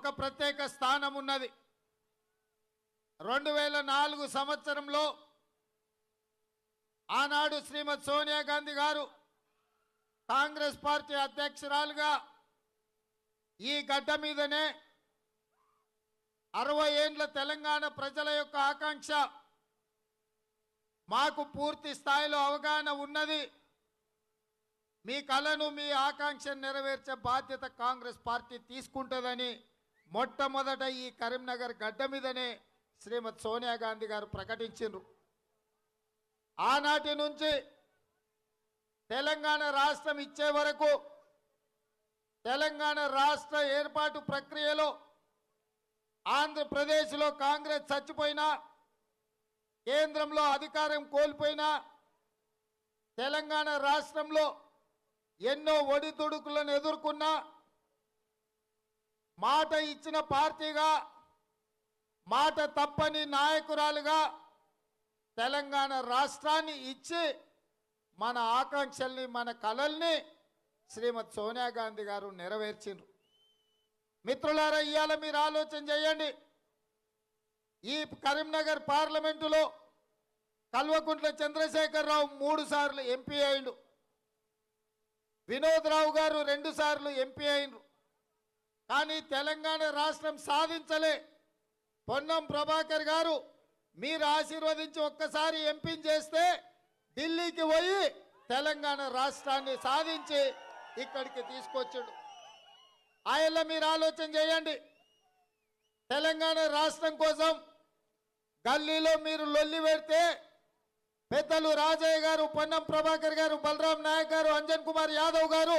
ఒక ప్రత్యేక స్థానం ఉన్నది రెండు వేల నాలుగు సంవత్సరంలో ఆనాడు శ్రీమతి సోనియా గాంధీ గారు కాంగ్రెస్ పార్టీ అధ్యక్షురాలుగా ఈ గడ్డ మీదనే అరవై ఏండ్ల తెలంగాణ ప్రజల యొక్క ఆకాంక్ష మాకు పూర్తి స్థాయిలో అవగాహన ఉన్నది మీ కళను మీ ఆకాంక్షను నెరవేర్చే బాధ్యత కాంగ్రెస్ పార్టీ తీసుకుంటుందని మొట్టమొదట ఈ కరీంనగర్ గడ్డ మీదనే శ్రీమతి సోనియా గాంధీ గారు ప్రకటించారు ఆనాటి నుంచి తెలంగాణ రాష్ట్రం ఇచ్చే వరకు తెలంగాణ రాష్ట్ర ఏర్పాటు ప్రక్రియలో ఆంధ్రప్రదేశ్లో కాంగ్రెస్ చచ్చిపోయినా కేంద్రంలో అధికారం కోల్పోయినా తెలంగాణ రాష్ట్రంలో ఎన్నో ఒడిదుడుకులను ఎదుర్కొన్నా మాట ఇచ్చిన పార్టీగా మాట తప్పని నాయకురాలుగా తెలంగాణ రాష్ట్రాన్ని ఇచ్చి మన ఆకాంక్షల్ని మన కళల్ని శ్రీమతి సోనియా గాంధీ గారు నెరవేర్చిండ్రు మిత్రులారా ఇవాళ మీరు ఆలోచన చేయండి ఈ కరీంనగర్ పార్లమెంటులో కల్వకుంట్ల చంద్రశేఖరరావు మూడు సార్లు ఎంపీ అయిండు వినోద్ రావు గారు రెండు సార్లు ఎంపీ అయిండ్రు కానీ తెలంగాణ రాష్ట్రం సాధించలే పొన్నం ప్రభాకర్ గారు మీరు ఆశీర్వదించి ఒక్కసారి ఎంపీని చేస్తే ఢిల్లీకి పోయి తెలంగాణ రాష్ట్రాన్ని సాధించి ఇక్కడికి తీసుకొచ్చాడు ఆయన మీరు ఆలోచన చేయండి తెలంగాణ రాష్ట్రం కోసం గల్లీలో మీరు లొల్లి పెడితే పెద్దలు రాజయ్య గారు పొన్నం ప్రభాకర్ గారు బలరాం నాయక్ గారు అంజన్ కుమార్ యాదవ్ గారు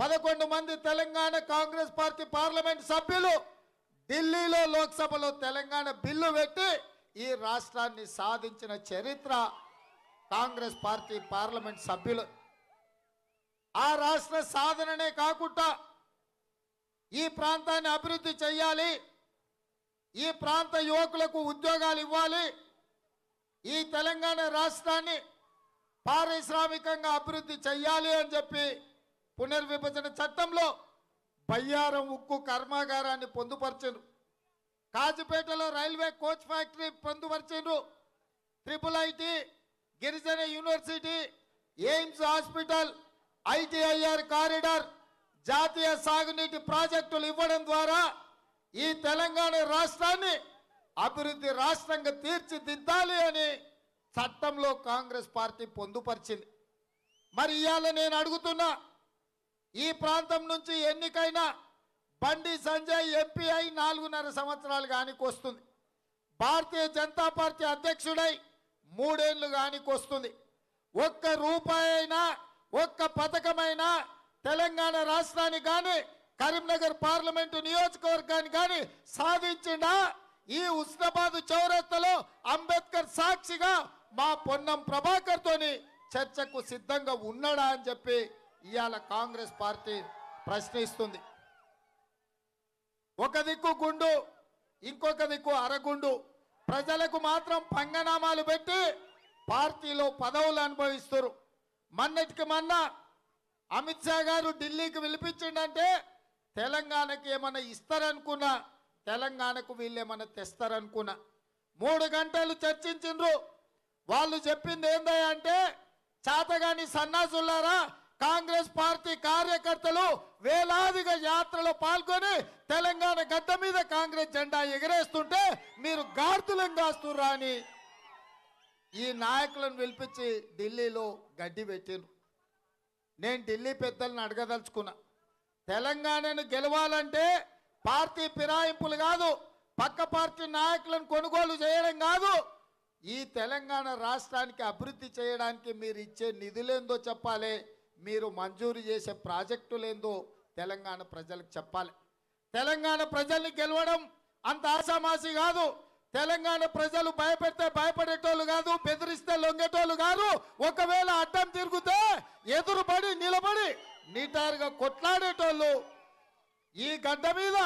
పదకొండు మంది తెలంగాణ కాంగ్రెస్ పార్టీ పార్లమెంట్ సభ్యులు ఢిల్లీలో లోక్సభలో తెలంగాణ బిల్లు పెట్టి ఈ రాష్ట్రాన్ని సాధించిన చరిత్ర కాంగ్రెస్ పార్టీ పార్లమెంట్ సభ్యులు ఆ రాష్ట్ర సాధననే కాకుండా ఈ ప్రాంతాన్ని అభివృద్ధి చేయాలి ఈ ప్రాంత యువకులకు ఉద్యోగాలు ఇవ్వాలి ఈ తెలంగాణ రాష్ట్రాన్ని పారిశ్రామికంగా అభివృద్ధి చెయ్యాలి అని చెప్పి పునర్విభజన చట్టంలో బయ్యారం ఉక్కు కర్మాగారాన్ని పొందుపరిచారు కాజుపేటలో రైల్వే కోచ్ ఫ్యాక్టరీ పొందుపరిచారు ట్రిపుల్ ఐటీ గిరిజన university AIIMS hospital ITIR corridor జాతీయ సాగునీటి ప్రాజెక్టులు ఇవ్వడం ద్వారా ఈ తెలంగాణ రాష్ట్రాన్ని అభివృద్ధి రాష్ట్రంగా తీర్చిదిద్దాలి అని చట్టంలో కాంగ్రెస్ పార్టీ పొందుపరిచింది మరి ఇవాళ నేను అడుగుతున్నా ఈ ప్రాంతం నుంచి ఎన్నికైనా బండి సంజయ్ ఎంపీ అయి నాలుగున్నర సంవత్సరాలు కానికొస్తుంది భారతీయ జనతా పార్టీ అధ్యక్షుడై మూడేళ్లు కానికొస్తుంది ఒక్క రూపాయి అయినా ఒక్క పథకమైనా తెలంగాణ రాష్ట్రానికి కానీ కరీంనగర్ పార్లమెంటు నియోజకవర్గాన్ని కానీ సాధించిన ఈ ఉస్నాబాద్ చౌరస్తలో అంబేద్కర్ సాక్షిగా మా పొన్నం ప్రభాకర్తోని చర్చకు సిద్ధంగా ఉన్నాడా అని చెప్పి ఇవాళ కాంగ్రెస్ పార్టీ ప్రశ్నిస్తుంది ఒక దిక్కు గుండు ఇంకొక దిక్కు అరగుండు ప్రజలకు మాత్రం పంగనామాలు పెట్టి పార్టీలో పదవులు అనుభవిస్తారు మన్నటికి మొన్న అమిత్ షా గారు ఢిల్లీకి పిలిపించిండంటే తెలంగాణకి ఏమైనా ఇస్తారనుకున్నా తెలంగాణకు వీళ్ళు ఏమైనా తెస్తారనుకున్నా మూడు గంటలు చర్చించిండ్రు వాళ్ళు చెప్పింది ఏందయ్యా అంటే చాతగాని సన్నాసులారా కాంగ్రెస్ పార్టీ కార్యకర్తలు వేలాదిగా యాత్రలో పాల్గొని తెలంగాణ గడ్డ మీద కాంగ్రెస్ జెండా ఎగరేస్తుంటే మీరు గార్తులం కాస్తుర్రా అని ఈ నాయకులను పిలిపించి ఢిల్లీలో గడ్డి పెట్టిరు నేను ఢిల్లీ పెద్దలను అడగదలుచుకున్నా తెలంగాణను గెలవాలంటే పార్టీ ఫిరాయింపులు కాదు పక్క పార్టీ నాయకులను కొనుగోలు చేయడం కాదు ఈ తెలంగాణ రాష్ట్రానికి అభివృద్ధి చేయడానికి మీరు ఇచ్చే నిధులేందో చెప్పాలి మీరు మంజూరు చేసే ప్రాజెక్టులేందో తెలంగాణ ప్రజలకు చెప్పాలి తెలంగాణ ప్రజల్ని గెలవడం అంత ఆసామాసి కాదు తెలంగాణ ప్రజలు భయపెడితే భయపడేటోళ్ళు కాదు బెదిరిస్తే లొంగేటోళ్ళు కాదు ఒకవేళ అడ్డం తిరిగితే ఎదురుపడి నిలబడి నీటారుగా కొట్లాడేటోళ్ళు ఈ గడ్డ మీద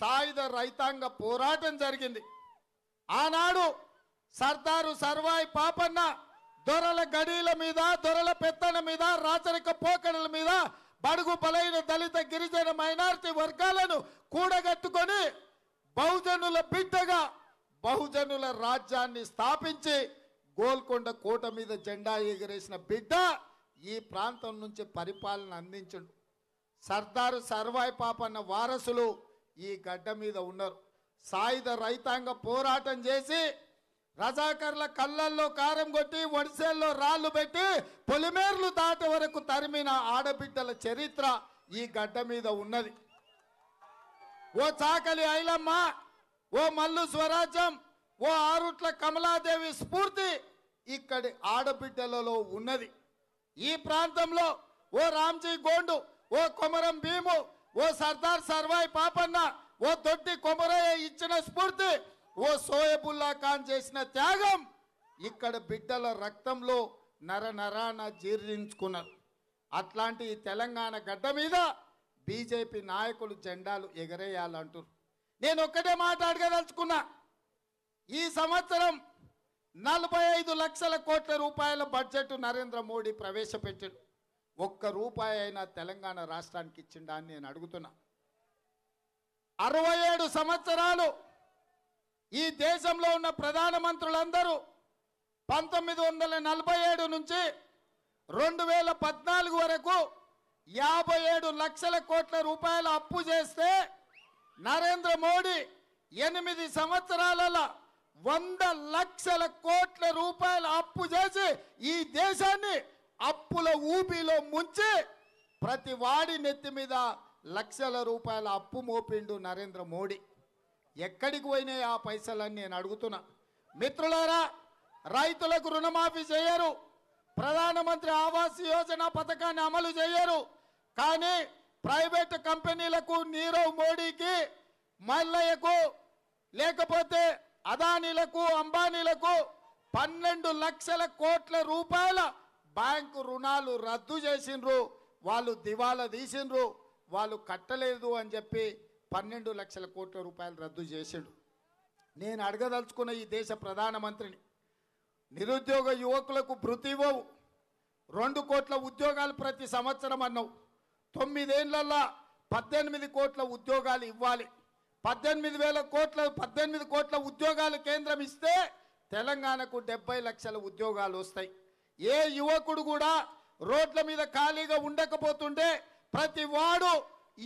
సాయుధ రైతాంగ పోరాటం జరిగింది ఆనాడు సర్దారు సర్వాయి పాపన్న దొరల గడీల మీద దొరల పెత్తన మీద రాచరిక పోకడల మీద బడుగు బలైన దళిత గిరిజన మైనార్టీ వర్గాలను కూడగట్టుకొని బహుజనుల బిడ్డగా బహుజనుల రాజ్యాన్ని స్థాపించి గోల్కొండ కోట మీద జెండా ఎగిరేసిన బిడ్డ ఈ ప్రాంతం నుంచి పరిపాలన అందించండు సర్దారు సర్వాయి పాపన్న వారసులు ఈ గడ్డ మీద ఉన్నారు సాయుధ రైతాంగ పోరాటం చేసి రజాకర్ల కళ్ళల్లో కారం కొట్టి ఒడిసేల్లో రాళ్ళు పెట్టి పొలిమేర్లు దాటే వరకు తరిమిన ఆడబిడ్డల చరిత్ర ఈ గడ్డ మీద ఉన్నది ఓ చాకలి ఐలమ్మ ఓ మల్లు స్వరాజ్యం ఓ ఆరుట్ల కమలాదేవి స్ఫూర్తి ఇక్కడి ఆడబిడ్డలలో ఉన్నది ఈ ప్రాంతంలో ఓ రామ్జీ గోండు ఓ కొమరం భీము ఓ సర్దార్ సర్వాయి పాపన్న ఓ దొడ్డి కొమరయ్య ఇచ్చిన స్ఫూర్తి ఓ సోయబుల్లా ఖాన్ చేసిన త్యాగం ఇక్కడ బిడ్డల రక్తంలో నర నరాన జీర్ణించుకున్నారు అట్లాంటి తెలంగాణ గడ్డ మీద బీజేపీ నాయకులు జెండాలు ఎగరేయాలంటారు నేను ఒక్కటే మాట అడగదలుచుకున్నా ఈ సంవత్సరం నలభై ఐదు లక్షల కోట్ల రూపాయల బడ్జెట్ నరేంద్ర మోడీ ప్రవేశపెట్టాడు ఒక్క రూపాయి అయినా తెలంగాణ రాష్ట్రానికి ఇచ్చిండా అని నేను అడుగుతున్నా అరవై ఏడు సంవత్సరాలు ఈ దేశంలో ఉన్న ప్రధానమంత్రులందరూ పంతొమ్మిది వందల నలభై ఏడు నుంచి రెండు వేల పద్నాలుగు వరకు యాభై ఏడు లక్షల కోట్ల రూపాయల అప్పు చేస్తే నరేంద్ర మోడీ ఎనిమిది సంవత్సరాలలో వంద లక్షల కోట్ల రూపాయల అప్పు చేసి ఈ దేశాన్ని అప్పుల ఊపిలో ముంచి ప్రతి వాడి నెత్తి మీద లక్షల రూపాయల అప్పు మోపిండు నరేంద్ర మోడీ ఎక్కడికి పోయినాయి ఆ పైసలని నేను అడుగుతున్నా మిత్రులారా రైతులకు రుణమాఫీ చేయరు ప్రధానమంత్రి ఆవాస్ యోజన పథకాన్ని అమలు చేయరు కానీ ప్రైవేట్ కంపెనీలకు నీరవ్ మోడీకి మల్లయ్యకు లేకపోతే అదానీలకు అంబానీలకు పన్నెండు లక్షల కోట్ల రూపాయల బ్యాంకు రుణాలు రద్దు చేసిండ్రు వాళ్ళు దివాలా తీసిండ్రు వాళ్ళు కట్టలేదు అని చెప్పి పన్నెండు లక్షల కోట్ల రూపాయలు రద్దు చేశాడు నేను అడగదలుచుకున్న ఈ దేశ ప్రధానమంత్రిని నిరుద్యోగ యువకులకు భృతి ఇవ్వవు రెండు కోట్ల ఉద్యోగాలు ప్రతి సంవత్సరం అన్నావు తొమ్మిదేళ్లల్లా పద్దెనిమిది కోట్ల ఉద్యోగాలు ఇవ్వాలి పద్దెనిమిది వేల కోట్ల పద్దెనిమిది కోట్ల ఉద్యోగాలు కేంద్రం ఇస్తే తెలంగాణకు డెబ్బై లక్షల ఉద్యోగాలు వస్తాయి ఏ యువకుడు కూడా రోడ్ల మీద ఖాళీగా ఉండకపోతుంటే ప్రతి వాడు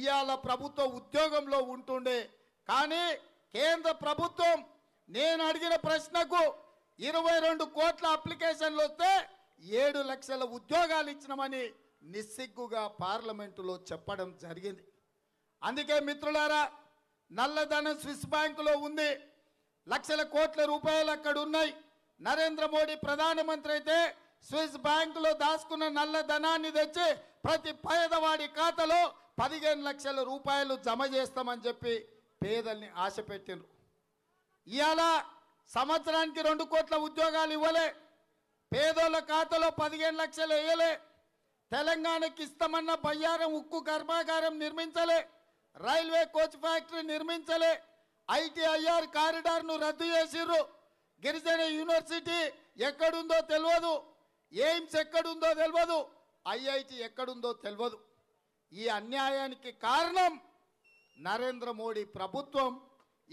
ఇవాళ ప్రభుత్వ ఉద్యోగంలో ఉంటుండే కానీ కేంద్ర ప్రభుత్వం నేను అడిగిన ప్రశ్నకు ఇరవై రెండు కోట్ల అప్లికేషన్లు వస్తే ఏడు లక్షల ఉద్యోగాలు ఇచ్చినామని నిస్సిగ్గుగా పార్లమెంటులో చెప్పడం జరిగింది అందుకే మిత్రులారా నల్లధనం స్విస్ బ్యాంకులో ఉంది లక్షల కోట్ల రూపాయలు అక్కడ ఉన్నాయి నరేంద్ర మోడీ ప్రధానమంత్రి అయితే స్విస్ బ్యాంకులో దాచుకున్న నల్ల ధనాన్ని తెచ్చి ప్రతి పేదవాడి ఖాతాలో పదిహేను లక్షల రూపాయలు జమ చేస్తామని చెప్పి పేదల్ని ఆశ పెట్టినరు ఇవాళ సంవత్సరానికి రెండు కోట్ల ఉద్యోగాలు ఇవ్వలే పేదోళ్ళ ఖాతాలో పదిహేను లక్షలు వేయలే తెలంగాణకి ఇస్తామన్న బయ్యారం ఉక్కు కర్మాగారం నిర్మించలే రైల్వే కోచ్ ఫ్యాక్టరీ నిర్మించలే ఐటీఐఆర్ కారిడార్ను రద్దు చేసిర్రు గిరిజన యూనివర్సిటీ ఎక్కడుందో తెలియదు ఎయిమ్స్ ఎక్కడుందో తెలియదు ఐఐటి ఎక్కడుందో తెలియదు ఈ అన్యాయానికి కారణం నరేంద్ర మోడీ ప్రభుత్వం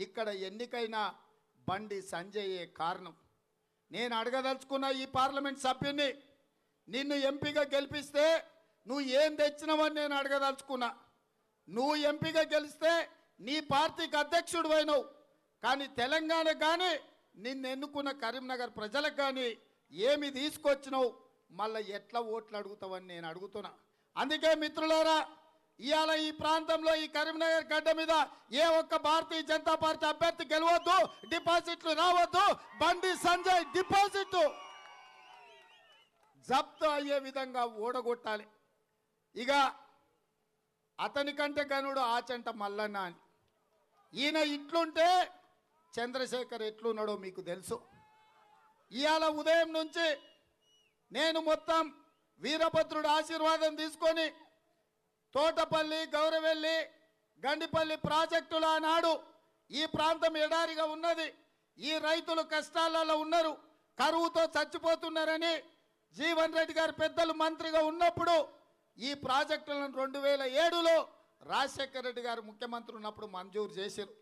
ఇక్కడ ఎన్నికైన బండి సంజయ్యే కారణం నేను అడగదలుచుకున్న ఈ పార్లమెంట్ సభ్యుని నిన్ను ఎంపీగా గెలిపిస్తే నువ్వు ఏం తెచ్చినావని నేను అడగదలుచుకున్నా నువ్వు ఎంపీగా గెలిస్తే నీ పార్టీకి అధ్యక్షుడు అయినవు కానీ తెలంగాణ కానీ నిన్ను ఎన్నుకున్న కరీంనగర్ ప్రజలకు కానీ ఏమి తీసుకొచ్చినావు మళ్ళీ ఎట్లా ఓట్లు అడుగుతావని నేను అడుగుతున్నా అందుకే మిత్రులారా ఇవాళ ఈ ప్రాంతంలో ఈ కరీంనగర్ గడ్డ మీద ఏ ఒక్క భారతీయ జనతా పార్టీ అభ్యర్థి గెలవద్దు డిపాజిట్లు రావద్దు బండి సంజయ్ డిపాజిట్ జప్తు అయ్యే విధంగా ఓడగొట్టాలి ఇక అతని కంటే గనుడు ఆచంట మల్లన్న అని ఈయన ఇట్లుంటే చంద్రశేఖర్ ఎట్లున్నాడో మీకు తెలుసు ఇవాళ ఉదయం నుంచి నేను మొత్తం వీరభద్రుడు ఆశీర్వాదం తీసుకొని తోటపల్లి గౌరవెల్లి గండిపల్లి ప్రాజెక్టుల నాడు ఈ ప్రాంతం ఎడారిగా ఉన్నది ఈ రైతులు కష్టాలలో ఉన్నారు కరువుతో చచ్చిపోతున్నారని జీవన్ రెడ్డి గారు పెద్దలు మంత్రిగా ఉన్నప్పుడు ఈ ప్రాజెక్టులను రెండు వేల ఏడులో రాజశేఖర రెడ్డి గారు ముఖ్యమంత్రి ఉన్నప్పుడు మంజూరు చేశారు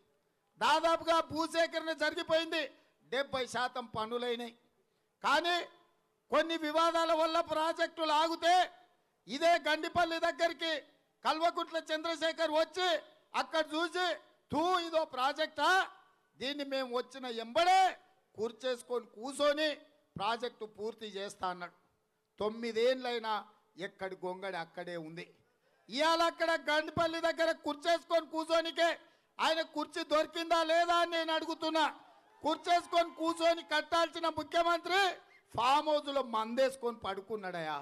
దాదాపుగా భూసేకరణ జరిగిపోయింది డెబ్బై శాతం పనులైనాయి కానీ కొన్ని వివాదాల వల్ల ప్రాజెక్టులు ఆగితే ఇదే గండిపల్లి దగ్గరికి కల్వకుట్ల చంద్రశేఖర్ వచ్చి అక్కడ చూసి తూ ఇదో ప్రాజెక్టా దీన్ని మేము వచ్చిన ఎంబడే కూర్చేసుకొని కూర్చొని ప్రాజెక్టు పూర్తి చేస్తా అన్నాడు తొమ్మిదేళ్ళైనా ఎక్కడి గొంగడి అక్కడే ఉంది ఇవాళ అక్కడ గండిపల్లి దగ్గర కూర్చేసుకొని కూర్చోనికే ఆయన కుర్చీ దొరికిందా లేదా అని నేను అడుగుతున్నా కుర్చేసుకొని కూర్చొని కట్టాల్సిన ముఖ్యమంత్రి ఫామ్ హౌస్లో మందేసుకొని పడుకున్నాడయా